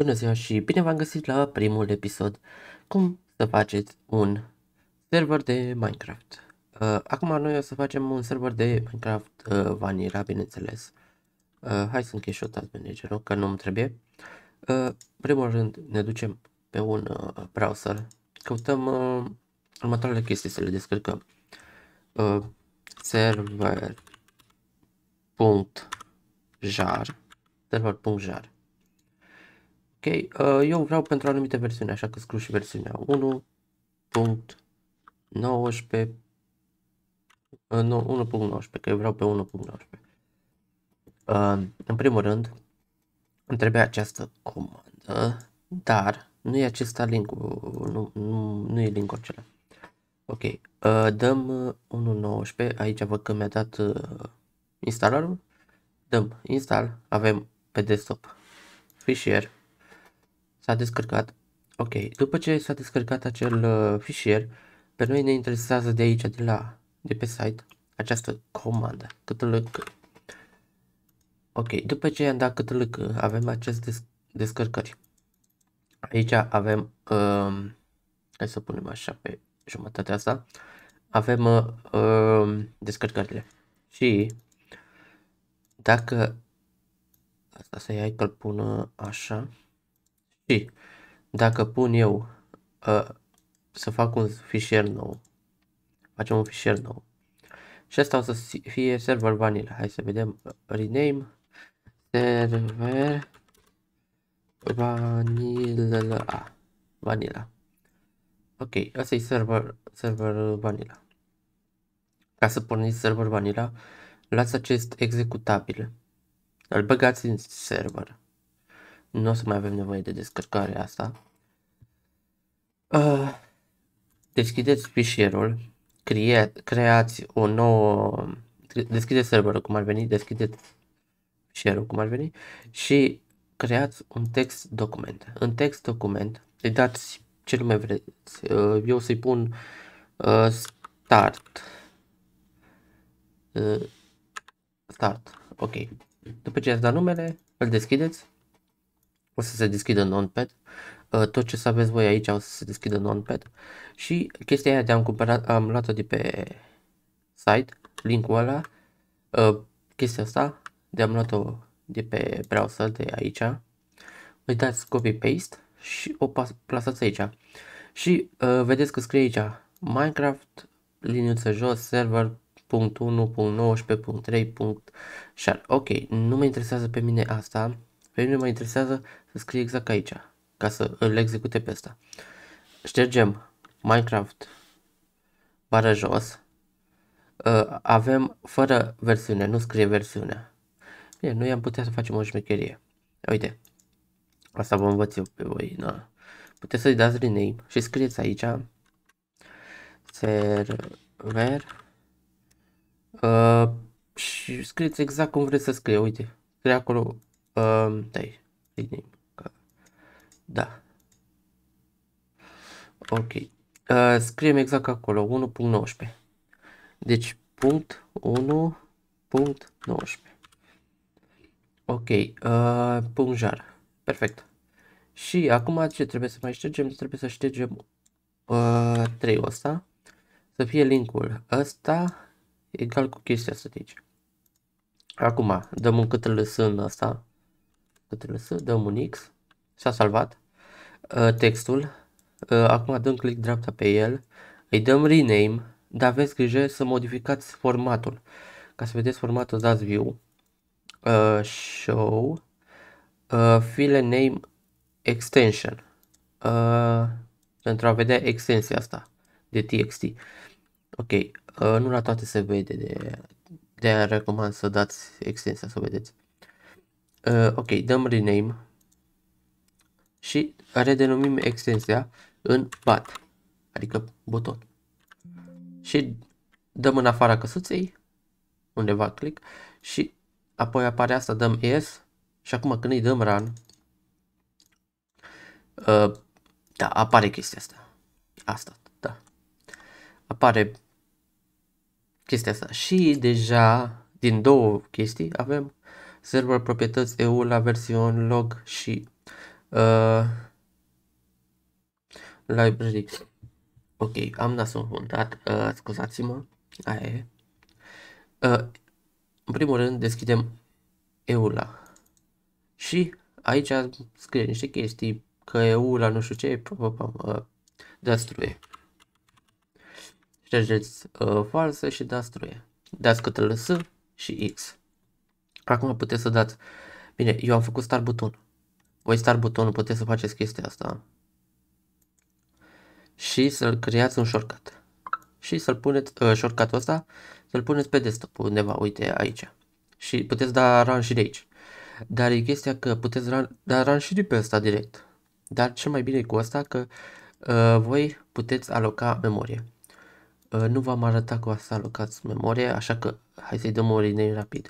Bună ziua și bine v-am găsit la primul episod Cum să faceți un server de Minecraft uh, Acum noi o să facem un server de Minecraft uh, Vanilla, bineînțeles uh, Hai să închei și managerul, că nu-mi trebuie uh, primul rând ne ducem pe un uh, browser Căutăm uh, următoarele chestii să le descărcăm uh, Server.jar Server.jar Ok, uh, eu vreau pentru anumite versiuni, așa că scriu și versiunea 1.19 uh, nu, 1.19, că eu vreau pe 1.19. Uh, în primul rând, îmi trebuie această comandă, dar nu e acesta link nu, nu, nu e link acela. Ok, uh, dăm 1.19, aici văd că mi-a dat uh, instalarul, dăm install, avem pe desktop fișier, S-a descărcat. Ok, după ce s-a descărcat acel uh, fișier, pe noi ne interesează de aici, de la, de pe site, această comandă, Cătălăc. Ok, după ce am dat cătălăc, uh, avem acest des descărcări. Aici avem, uh, hai să punem așa pe jumătatea asta, avem uh, um, descărcările. Și dacă asta să iai că-l pun așa, și dacă pun eu uh, să fac un fișier nou, facem un fișier nou. Și asta o să fie server vanilla. Hai să vedem. Rename server vanilla. Vanilla. Ok, asta e server, server vanilla. Ca să porniți server vanilla, luați acest executabil. Îl băgați în server nu o să mai avem nevoie de descărcare asta. Uh, deschideți fișierul, crea, creați o nouă, deschideți serverul cum ar veni, deschideți fișierul cum ar veni și creați un text document. În text document îi dați ce nume vreți. Uh, eu să-i pun uh, start. start, ok. După ce ați dat numele, îl deschideți o să se deschidă non-pad, uh, tot ce să aveți voi aici o să se deschidă non-pad și chestia aia de am cumpărat, am luat-o de pe site, linkul ăla, uh, chestia asta de am luat-o de pe browser de aici, îi dați copy-paste și o plasați aici și uh, vedeți că scrie aici Minecraft liniuță jos server .1.19.3.6 Ok, nu mă interesează pe mine asta pe mine mă interesează să scrie exact aici, ca să îl execute pe ăsta. Ștergem Minecraft bară jos. Ă, avem fără versiune, nu scrie versiunea. Bine, noi am putea să facem o șmecherie. Uite, asta vă învăț eu pe voi. Na. Puteți să-i dați rename și scrieți aici server uh, și scrieți exact cum vreți să scrie, uite, scrie acolo Um, dai, rename. Da. Ok. Ehm, scriem exact acolo, 1.19. Deci, punct 1.19. Ok, uh, punct jar. Perfect. Și acum ce trebuie să mai ștergem? Trebuie să ștergem uh, 3 ăsta. Să fie linkul ăsta egal cu chestia asta de aici. Acum, dăm un cât lăsând ăsta, ctrl S, dăm un X, s-a salvat uh, textul, uh, acum dăm click dreapta pe el, îi dăm rename, dar aveți grijă să modificați formatul. Ca să vedeți formatul, dați view, uh, show, uh, file name extension, uh, pentru a vedea extensia asta de txt. Ok, uh, nu la toate se vede, de, de recomand să dați extensia să vedeți. Uh, ok, dăm rename și redenumim extensia în bat, adică buton. Și dăm în afara căsuței, undeva click, și apoi apare asta, dăm yes și acum când îi dăm run, uh, da, apare chestia asta. Asta, da. Apare chestia asta. Și deja din două chestii avem server proprietăți EU la versiuni log și uh, library. Ok, am nasul fundat, uh, scuzați-mă, aia e. Uh, în primul rând deschidem EULA și aici scrie niște chestii că EULA nu știu ce, uh, destruie. Ștergeți uh, falsă și destruie. Dați către LS și X. Și acum puteți să dați. Bine, eu am făcut start buton. Voi start butonul, puteți să faceți chestia asta. Și să-l creați un shortcut. Și să-l puneți, uh, shortcut-ul ăsta, să-l puneți pe desktop undeva, uite aici. Și puteți da run și de aici. Dar e chestia că puteți run, da run și de pe ăsta direct. Dar ce mai bine e cu asta că uh, voi puteți aloca memorie. Uh, nu v-am arătat cu asta alocați memorie, așa că hai să-i dăm o rename rapid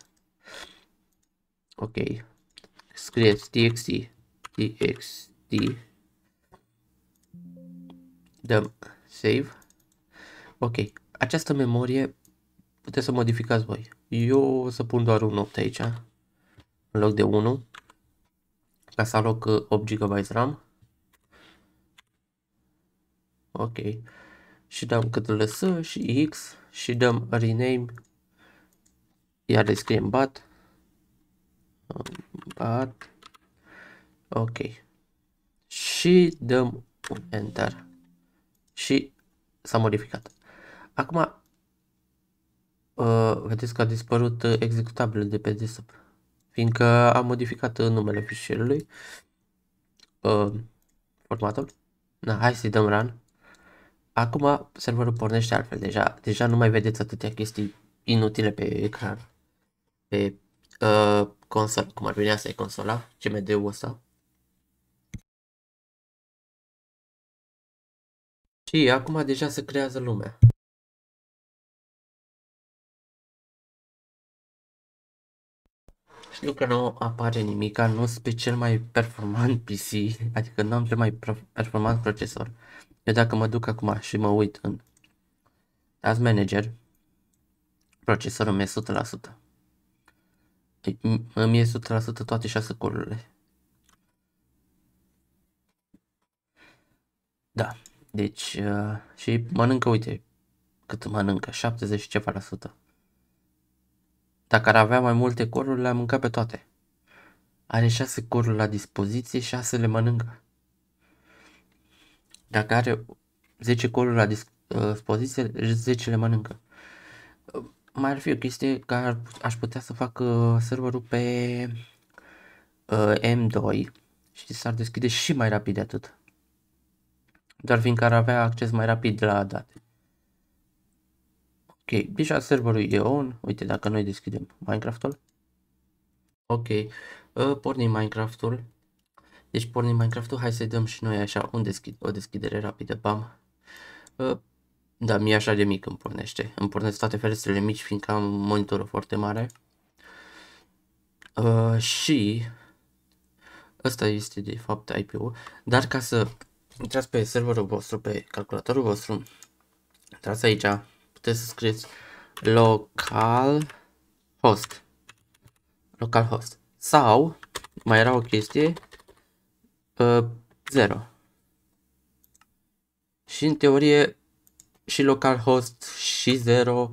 ok, scrieți txt, txt, dăm save, ok, această memorie puteți să modificați voi, eu o să pun doar un 8 aici, în loc de 1, ca să aloc 8 uh, GB RAM, ok, și dăm cât lăsă și X și dăm rename, iar descriem scriem bat, bat. Ok. Și dăm un enter. Și s-a modificat. Acum, uh, vedeți că a dispărut executabilul de pe desktop, fiindcă am modificat numele fișierului, uh, formatul. Na, hai să-i dăm run. Acum serverul pornește altfel, deja, deja nu mai vedeți atâtea chestii inutile pe ecran, pe uh, cum ar veni, asta e consola, CMD-ul ăsta. Și acum deja se creează lumea. Știu că nu apare nimic, nu sunt pe cel mai performant PC, adică nu am cel mai performant procesor. Eu dacă mă duc acum și mă uit în Task Manager, procesorul meu e îmi e 100% toate 6 colurile. Da, deci uh, și mănâncă, uite, cât mănâncă, 70 ceva la sută. Dacă ar avea mai multe coruri, le-ar mâncat pe toate. Are 6 coruri la dispoziție, 6 le mănâncă. Dacă are 10 coruri la uh, dispoziție, 10 le mănâncă mai ar fi o chestie că aș putea să fac uh, serverul pe uh, M2 și s-ar deschide și mai rapid de atât. Doar fiindcă ar avea acces mai rapid la date. Ok, deja serverul e on. Uite, dacă noi deschidem Minecraft-ul. Ok, uh, pornim Minecraft-ul. Deci pornim Minecraft-ul, hai să-i dăm și noi așa un deschid, o deschidere rapidă, bam. Uh, da, mi e așa de mic îmi pornește. Îmi pornesc toate ferestrele mici, fiindcă am monitorul foarte mare. Uh, și ăsta este de fapt IPU. dar ca să intrați pe serverul vostru, pe calculatorul vostru, intrați aici, puteți să scrieți local host sau mai era o chestie, uh, Și în teorie și localhost și 0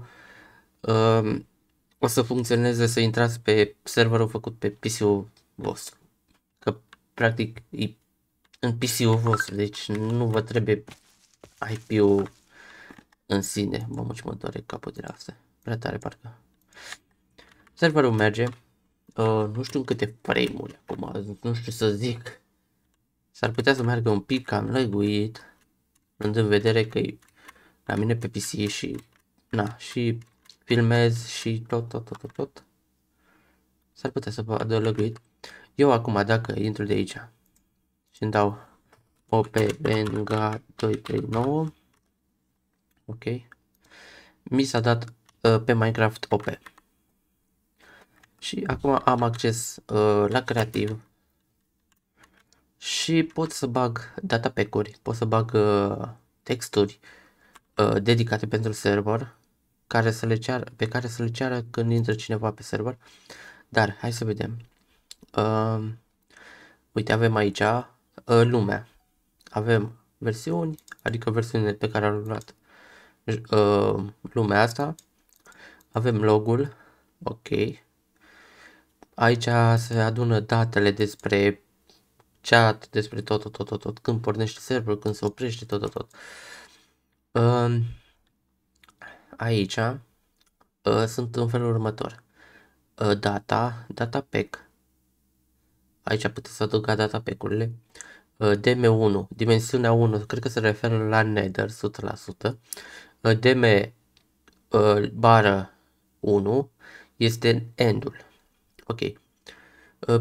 um, o să funcționeze să intrați pe serverul făcut pe PC-ul vostru. Că practic e în PC-ul vostru, deci nu vă trebuie IP-ul în sine. Mă ce mă doare capul de la asta. Prea tare parcă. Serverul merge. Uh, nu știu în câte frame-uri acum, nu știu să zic. S-ar putea să meargă un pic cam lăguit, în vedere că e la mine pe PC și, na, și filmez și tot, tot, tot, tot, tot. S-ar putea să vadă lăguit. Eu acum, dacă intru de aici și îmi dau opbenga239, ok, mi s-a dat uh, pe Minecraft OP. Și acum am acces uh, la creativ și pot să bag data datapecuri, pot să bag uh, texturi, uh, uh, dedicate pentru server care să le ceară, pe care să le ceară când intră cineva pe server. Dar hai să vedem. Uh, uite, avem aici uh, lumea. Avem versiuni, adică versiunile pe care au luat uh, lumea asta. Avem logul, ok. Aici se adună datele despre chat, despre tot, tot, tot, tot, tot, când pornește serverul, când se oprește, tot, tot, tot. Uh, Aici ă, sunt în felul următor. Ă, data, data pack. Aici puteți să adăuga data pack-urile. Ă, DM1, dimensiunea 1, cred că se referă la Nether 100%. DM bară 1 este endul. Ok.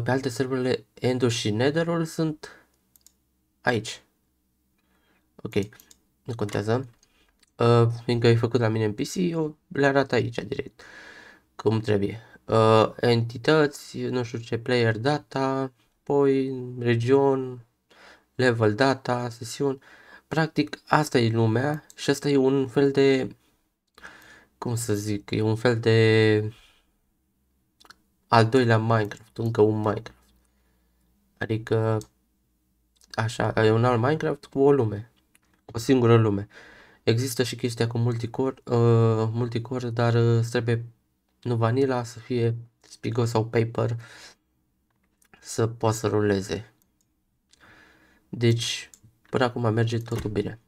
Pe alte serverele endul și netherul sunt aici. Ok. Nu contează uh, fiindcă ai făcut la mine în PC, eu le arată aici direct, cum trebuie. Uh, entități, nu știu ce, player data, poi region, level data, sesiuni. Practic asta e lumea și asta e un fel de, cum să zic, e un fel de al doilea Minecraft, încă un Minecraft. Adică, așa, e un alt Minecraft cu o lume, o singură lume. Există și chestia cu multicore, uh, multicore dar uh, trebuie nu vanila, să fie spigo sau paper să poată să ruleze. Deci, până acum merge totul bine.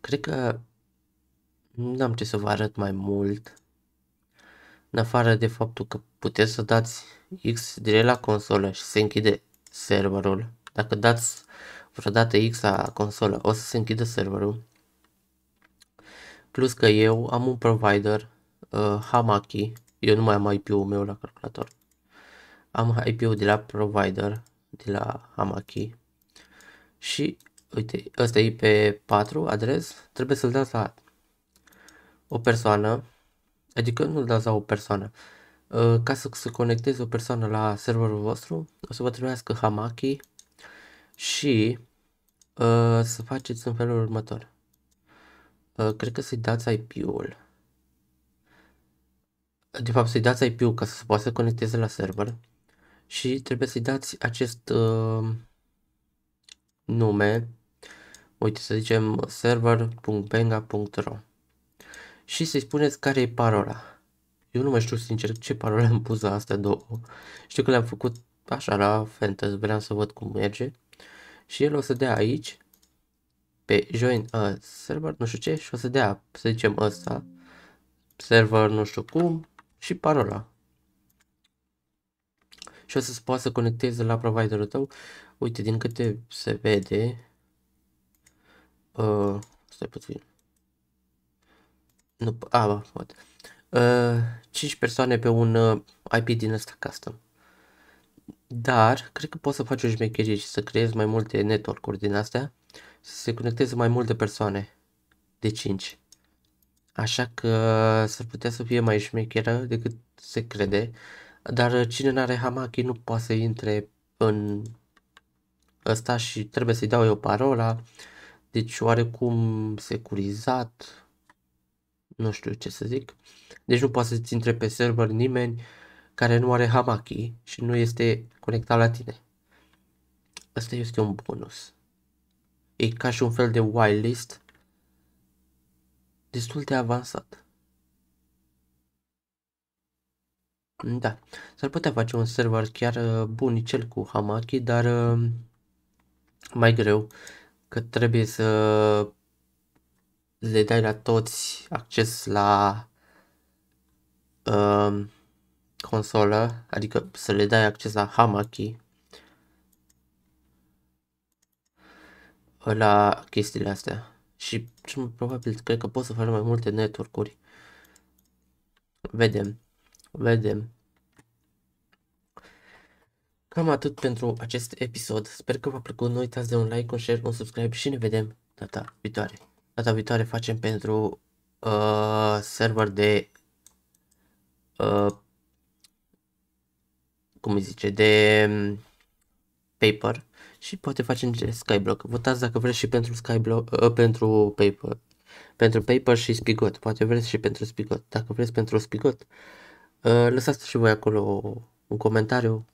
Cred că nu am ce să vă arăt mai mult. În afară de faptul că puteți să dați X direct la consolă și se închide serverul. Dacă dați vreodată X la consolă, o să se închidă serverul. Plus că eu am un provider, uh, Hamaki, eu nu mai am IP-ul meu la calculator. Am IP-ul de la provider, de la Hamaki. Și, uite, ăsta e IP4, adres, trebuie să-l dați la o persoană, adică nu-l dați la o persoană. Uh, ca să se conecteze o persoană la serverul vostru, o să vă trebuiască Hamaki și uh, să faceți în felul următor Uh, cred că să-i dați IP-ul. De fapt, să-i dați IP-ul ca să se poată să conecteze la server. Și trebuie să-i dați acest uh, nume. Uite, să zicem server.benga.ro Și să-i spuneți care e parola. Eu nu mai știu sincer ce parole am pus la astea două. Știu că le-am făcut așa la Fantasy, vreau să văd cum merge. Și el o să dea aici pe join a server, nu știu ce, și o să dea, să zicem ăsta, server nu știu cum și parola. Și o să poată să conecteze la providerul tău. Uite, din câte se vede, uh, stai puțin, nu, a, bă, poate, uh, ă, 5 persoane pe un uh, ă, IP din ăsta custom. Dar, cred că poți să faci o șmecherie și să creezi mai multe network-uri din astea să se conecteze mai multe persoane de 5. Așa că s-ar putea să fie mai șmecheră decât se crede, dar cine nu are Hamaki nu poate să intre în ăsta și trebuie să-i dau eu parola, deci oarecum securizat, nu știu ce să zic. Deci nu poate să-ți intre pe server nimeni care nu are Hamaki și nu este conectat la tine. Asta este un bonus. E ca și un fel de whitelist destul de avansat. Da, s-ar putea face un server chiar uh, bun cel cu Hamaki, dar uh, mai greu, că trebuie să le dai la toți acces la uh, consolă, adică să le dai acces la Hamaki la chestiile astea. Și probabil cred că pot să fac mai multe network-uri. Vedem. Vedem. Cam atât pentru acest episod. Sper că v-a plăcut. Nu uitați de un like, un share, un subscribe și ne vedem data viitoare. Data viitoare facem pentru uh, server de uh, cum îi zice, de um, paper și poate face Skyblock. Votați dacă vreți și pentru Skyblock, uh, pentru Paper. Pentru Paper și Spigot. Poate vreți și pentru Spigot. Dacă vreți pentru Spigot, uh, lăsați și voi acolo un comentariu.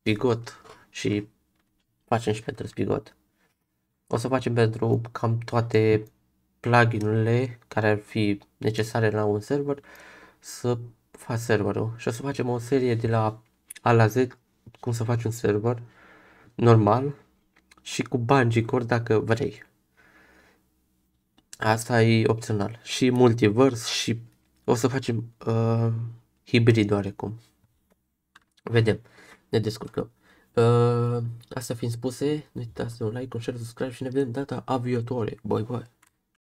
Spigot și facem și pentru Spigot. O să facem pentru cam toate pluginurile care ar fi necesare la un server să fac serverul și o să facem o serie de la A la Z cum să faci un server normal și cu bungee cord dacă vrei. Asta e opțional. Și multiverse și o să facem uh, hibrid oarecum. Vedem, ne descurcăm. Uh, asta fiind spuse, nu uitați un like, un share, subscribe și ne vedem data viitoare. Bye, bye!